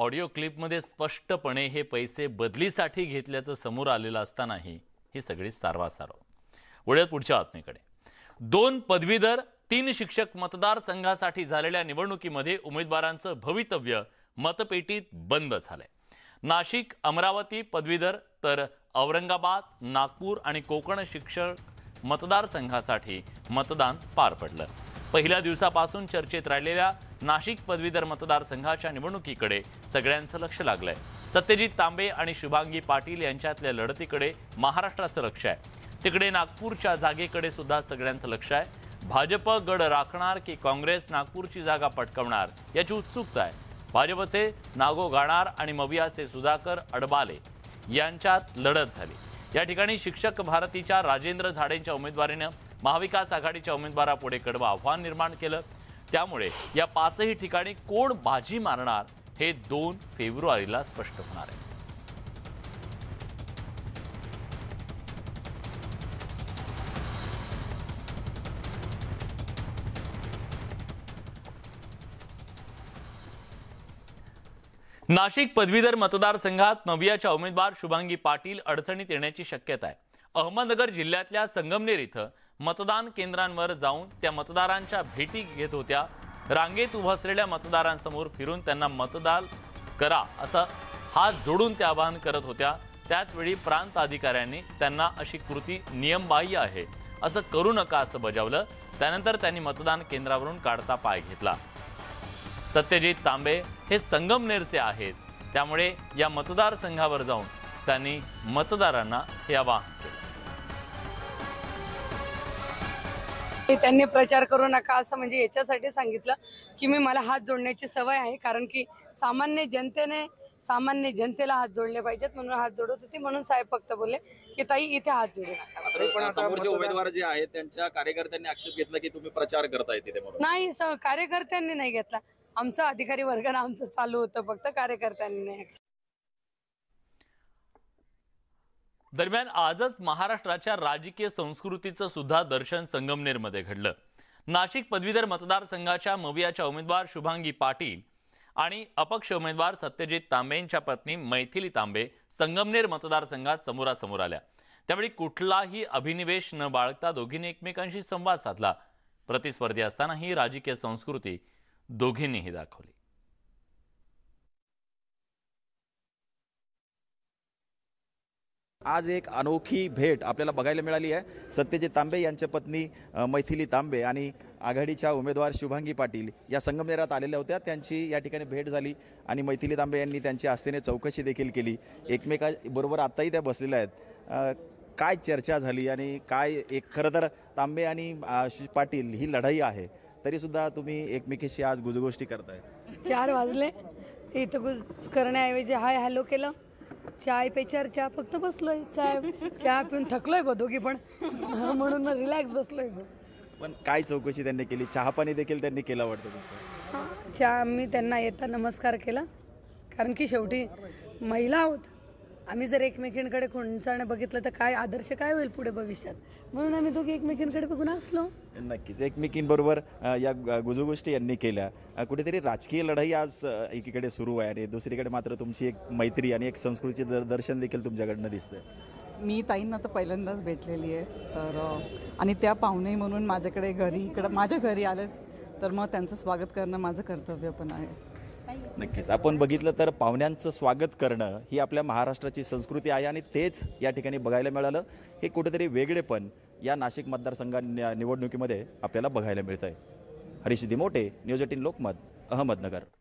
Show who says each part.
Speaker 1: audio क्लिपमध्ये स्पष्टपणे हे पैसे बदलीसाठी घेतल्याचं समोर आलेलं असतानाही ही सगळी सारवासारव वळ्यात पुढच्या बातमीकडे दोन पदवीधर तीन शिक्षक मतदारसंघासाठी झालेल्या निवडणुकीमध्ये उमेदवारांचं भवितव्य मतपेटीत बंद झालंय नाशिक अमरावती पदवीधर तर औरंगाबाद नागपूर आणि कोकण शिक्षक मतदारसंघासाठी मतदान पार पडलं पहिल्या दिवसापासून चर्चेत राहिलेल्या नाशिक पदवीधर मतदारसंघाच्या निवडणुकीकडे सगळ्यांचं लक्ष लागलंय सत्यजित तांबे आणि शुभांगी पाटील यांच्यातल्या लढतीकडे महाराष्ट्राचं लक्ष आहे तिकडे नागपूरच्या जागेकडे सुद्धा सगळ्यांचं लक्ष आहे भाजप गड राखणार की काँग्रेस नागपूरची जागा पटकवणार याची उत्सुकता आहे भाजपचे नागो गाणार आणि मवियाचे सुधाकर अडबाले यांच्यात लढत झाली या ठिकाणी शिक्षक भारतीच्या राजेंद्र झाडेंच्या उमेदवारीनं महाविकास आघाडीच्या उमेदवारापुढे कडवं आव्हान निर्माण केलं त्यामुळे या पाचही ठिकाणी कोण बाजी मारणार हे दोन फेब्रुवारीला स्पष्ट होणार आहे नाशिक पदवीधर मतदारसंघात नवियाच्या उमेदवार शुभांगी पाटील अडचणीत येण्याची शक्यता आहे अहमदनगर जिल्ह्यातल्या संगमनेर इथं मतदान केंद्रांवर जाऊन त्या मतदारांच्या भेटी घेत होत्या रांगेत उभसलेल्या असलेल्या मतदारांसमोर फिरून त्यांना मतदान करा असं हात जोडून त्या आवाहन करत होत्या त्याचवेळी प्रांत अधिकाऱ्यांनी त्यांना अशी कृती नियमबाह्य आहे असं करू नका असं बजावलं त्यानंतर त्यांनी मतदान केंद्रावरून काढता पाय घेतला सत्यजित तांबे हे संगमनेरचे आहेत त्यामुळे या मतदारसंघावर जाऊन त्यांनी मतदारांना हे आवाहन केलं
Speaker 2: त्यांनी प्रचार करू नका असं म्हणजे याच्यासाठी सांगितलं की मी मला हात जोडण्याची सवय आहे कारण की सामान्य जनतेने सामान्य जनतेला हात जोडले पाहिजेत म्हणून हात जोडत होते म्हणून साहेब फक्त बोलले की ताई इथे हात जोडू
Speaker 3: नका उमेदवार जे आहेत त्यांच्या कार्यकर्त्यांनी आक्षेप घेतला की तुम्ही प्रचार करताय तिथे नाही
Speaker 2: कार्यकर्त्यांनी नाही घेतला आमचा अधिकारी वर्गाने आमचं चालू होतं फक्त कार्यकर्त्यांनी नाही
Speaker 1: दरम्यान आजच महाराष्ट्राच्या राजकीय संस्कृतीचं सुद्धा दर्शन संगमनेरमध्ये घडलं नाशिक पदवीधर मतदारसंघाच्या मवियाच्या उमेदवार शुभांगी पाटील आणि अपक्ष उमेदवार सत्यजित तांबेंच्या पत्नी मैथिली तांबे संगमनेर मतदारसंघात समोरासमोर आल्या त्यावेळी कुठलाही अभिनिवेश न बाळगता दोघींनी एकमेकांशी संवाद साधला प्रतिस्पर्धी असतानाही राजकीय संस्कृती दोघींनीही दाखवली
Speaker 3: आज एक अनोखी भेट आपल्याला बघायला मिळाली आहे सत्यजित तांबे यांच्या पत्नी मैथिली तांबे आणि आघाडीच्या उमेदवार शुभांगी पाटील या संगमनेरात आलेल्या होत्या त्यांची या ठिकाणी भेट झाली आणि मैथिली तांबे यांनी त्यांची आस्थेने चौकशी देखील केली एकमेकाबरोबर आत्ताही त्या बसलेल्या आहेत काय चर्चा झाली आणि काय एक खरं तर तांबे आणि पाटील ही लढाई आहे तरीसुद्धा तुम्ही एकमेकीशी आज गुजगोष्टी करताय
Speaker 2: चार वाजले इथं गुज करण्याऐवजी हाय हॅलो केलं चाय पे चर्चा फक्त बसलोय चाय चहा पिऊन थकलोय गो दोघी पण म्हणून मग रिलॅक्स बसलोय
Speaker 3: पण काय चौकशी त्यांनी केली चहा पाणी देखील त्यांनी केला वाटतं
Speaker 2: चहा मी त्यांना येता नमस्कार केला कारण की शेवटी महिला आहोत आम्ही जर एकमेकींकडे खुणसाने बघितलं तर काय आदर्श काय होईल पुढे भविष्यात म्हणून आम्ही दोघे एकमेकींकडे बघून असलो
Speaker 3: नक्कीच एकमेकींबरोबर या गोष्टी यांनी केल्या कुठेतरी राजकीय लढाई आज एकीकडे सुरू आहे आणि दुसरीकडे मात्र तुमची एक मैत्री आणि एक संस्कृतीचे दर्शन देखील तुमच्याकडनं दिसतं
Speaker 2: मी ताईंना तर पहिल्यांदाच भेटलेली आहे तर आणि त्या पाहुणे म्हणून माझ्याकडे घरी इकडं माझ्या घरी आले तर मग त्यांचं स्वागत करणं माझं कर्तव्य पण आहे
Speaker 3: नक्कीच आपण बघितलं तर पाहुण्यांचं स्वागत करणं ही आपल्या महाराष्ट्राची संस्कृती आहे आणि तेच या ठिकाणी बघायला मिळालं हे कुठेतरी वेगळेपण या नाशिक मतदारसंघा निवडणुकीमध्ये आपल्याला बघायला मिळतं आहे हरीश दिमोटे न्यूज एटीन लोकमत अहमदनगर